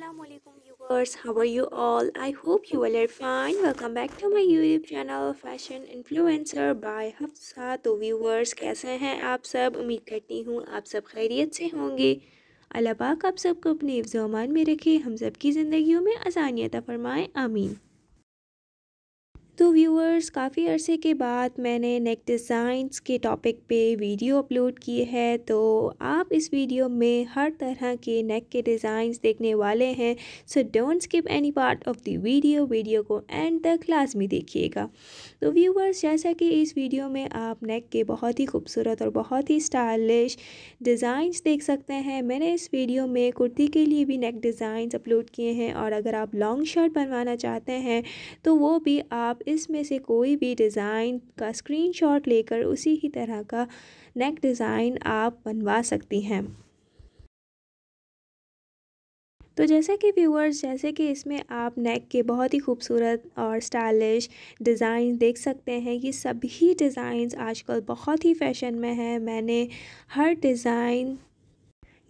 Assalamualaikum viewers how are you all I hope you all are fine welcome back to my YouTube channel fashion influencer by Hafsa तो viewers कैसे हैं आप सब उम्मीद करती हूँ आप सब खैरियत से होंगे अल्लाह पाक आप सबको अपने हिफ्ज़ अमान में रखे हम सब की ज़िंदगियों में आसानियत फरमाए. आमीन तो व्यूअर्स काफ़ी अरसे के बाद मैंने नेक डिज़ाइंस के टॉपिक पे वीडियो अपलोड की है तो आप इस वीडियो में हर तरह के नेक के डिज़ाइंस देखने वाले हैं so don't skip any part of the video video को एंड तक लाजमी देखिएगा तो व्यूअर्स जैसा कि इस वीडियो में आप नेक के बहुत ही खूबसूरत और बहुत ही स्टाइलिश डिज़ाइंस देख सकते हैं मैंने इस वीडियो में कुर्ती के लिए भी नेक डिज़ाइंस अपलोड किए हैं और अगर आप लॉन्ग शर्ट बनवाना चाहते हैं तो वो भी आप इसमें से कोई भी डिज़ाइन का स्क्रीनशॉट लेकर उसी ही तरह का नेक डिज़ाइन आप बनवा सकती हैं तो जैसे कि व्यूअर्स जैसे कि इसमें आप नेक के बहुत ही खूबसूरत और स्टाइलिश डिज़ाइन देख सकते हैं ये सभी डिज़ाइंस आजकल बहुत ही फैशन में हैं मैंने हर डिज़ाइन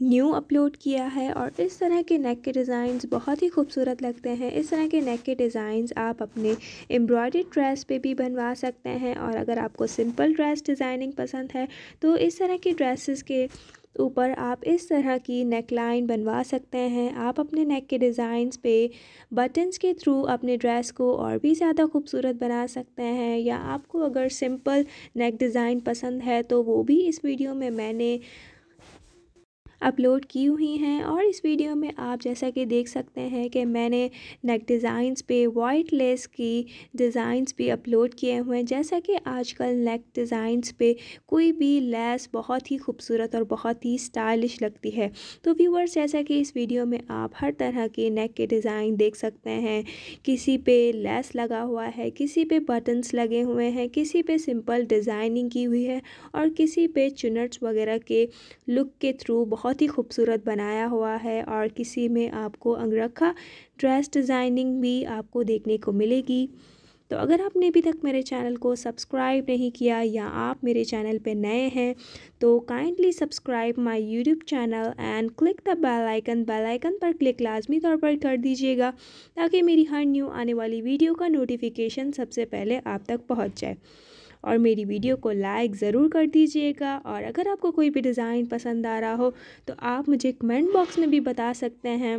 न्यू अपलोड किया है और इस तरह के नेक के डिज़ाइंस बहुत ही खूबसूरत लगते हैं इस तरह के नेक के डिज़ाइंस आप अपने एम्ब्रॉयडरी ड्रेस पे भी बनवा सकते हैं और अगर आपको सिंपल ड्रेस डिज़ाइनिंग पसंद है तो इस तरह की ड्रेसेस के ऊपर आप इस तरह की नेक लाइन बनवा सकते हैं आप अपने नेक के डिज़ाइंस पे बटन्स के थ्रू अपने ड्रेस को और भी ज़्यादा खूबसूरत बना सकते हैं या आपको अगर सिंपल नेक डिज़ाइन पसंद है तो वो भी इस वीडियो में मैंने अपलोड की हुई हैं और इस वीडियो में आप जैसा कि देख सकते हैं कि मैंने नेक डिज़ाइंस पे वाइट लेस की डिज़ाइंस भी अपलोड किए हुए हैं जैसा कि आजकल नेक डिज़ाइंस पे कोई भी लेस बहुत ही खूबसूरत और बहुत ही स्टाइलिश लगती है तो व्यूवर्स जैसा कि इस वीडियो में आप हर तरह के नेक के डिज़ाइन देख सकते हैं किसी पे लेस लगा हुआ है किसी पे बटन्स लगे हुए हैं किसी पे सिंपल डिज़ाइनिंग की हुई है और किसी पे चुनट्स वगैरह के लुक के थ्रू बहुत बहुत ही खूबसूरत बनाया हुआ है और किसी में आपको अंगरखा ड्रेस डिज़ाइनिंग भी आपको देखने को मिलेगी तो अगर आपने अभी तक मेरे चैनल को सब्सक्राइब नहीं किया या आप मेरे चैनल पर नए हैं तो kindly subscribe my YouTube channel and click the bell icon bell icon पर क्लिक लाजमी तौर पर कर दीजिएगा ताकि मेरी हर न्यू आने वाली वीडियो का नोटिफिकेशन सबसे पहले आप तक पहुंच जाए और मेरी वीडियो को लाइक ज़रूर कर दीजिएगा और अगर आपको कोई भी डिज़ाइन पसंद आ रहा हो तो आप मुझे कमेंट बॉक्स में भी बता सकते हैं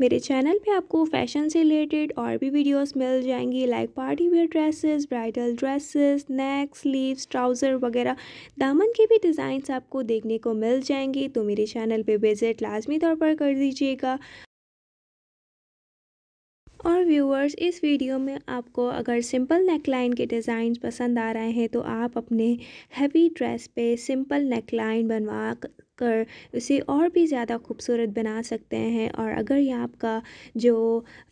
मेरे चैनल पे आपको फैशन से रिलेटेड और भी वीडियोस मिल जाएंगी like party wear dresses bridal dresses neck sleeves trouser वगैरह दामन के भी डिज़ाइंस आपको देखने को मिल जाएंगे तो मेरे चैनल पे विज़िट लाजमी तौर पर कर दीजिएगा और व्यूअर्स इस वीडियो में आपको अगर सिंपल नेकलाइन के डिज़ाइन पसंद आ रहे हैं तो आप अपने हैवी ड्रेस पे सिंपल नेकलाइन बनवा कर उसे और भी ज़्यादा खूबसूरत बना सकते हैं और अगर ये आपका जो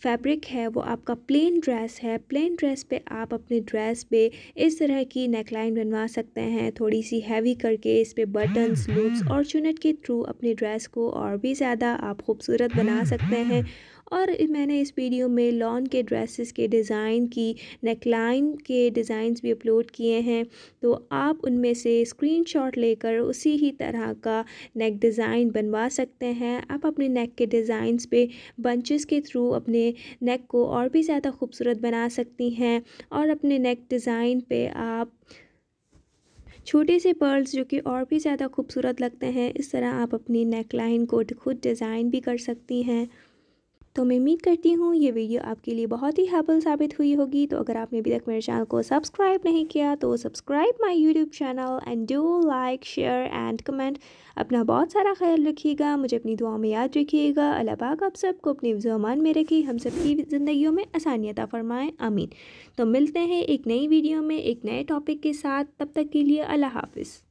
फैब्रिक है वो आपका प्लेन ड्रेस है प्लेन ड्रेस पे आप अपने ड्रेस पे इस तरह की नेकलाइन बनवा सकते हैं थोड़ी सी हैवी करके इस पे बटन्स लूप्स और चुनट के थ्रू अपने ड्रेस को और भी ज़्यादा आप खूबसूरत बना सकते हैं और मैंने इस वीडियो में लॉन के ड्रेसेस के डिज़ाइन की नेकलाइन के डिज़ाइंस भी अपलोड किए हैं तो आप उनमें से स्क्रीनशॉट लेकर उसी ही तरह का नेक डिज़ाइन बनवा सकते हैं आप अपने नेक के डिज़ाइंस पे बंचेस के थ्रू अपने नेक को और भी ज़्यादा खूबसूरत बना सकती हैं और अपने नेक डिज़ाइन पे आप छोटे से पर्ल्स जो कि और भी ज़्यादा खूबसूरत लगते हैं इस तरह आप अपनी नेक लाइन को खुद डिज़ाइन भी कर सकती हैं तो मैं उम्मीद करती हूँ ये वीडियो आपके लिए बहुत ही हेल्पफुल साबित हुई होगी तो अगर आपने अभी तक मेरे चैनल को सब्सक्राइब नहीं किया तो subscribe my YouTube channel and do like share and comment अपना बहुत सारा ख्याल रखिएगा मुझे अपनी दुआ में याद रखिएगा अल्लाह पाक आप सबको अपने जमान में रखी हम सबकी ज़िंदगी ज़िंदगियों में आसानियता फरमाएँ आमीन तो मिलते हैं एक नई वीडियो में एक नए टॉपिक के साथ तब तक के लिए अल्लाह हाफिज़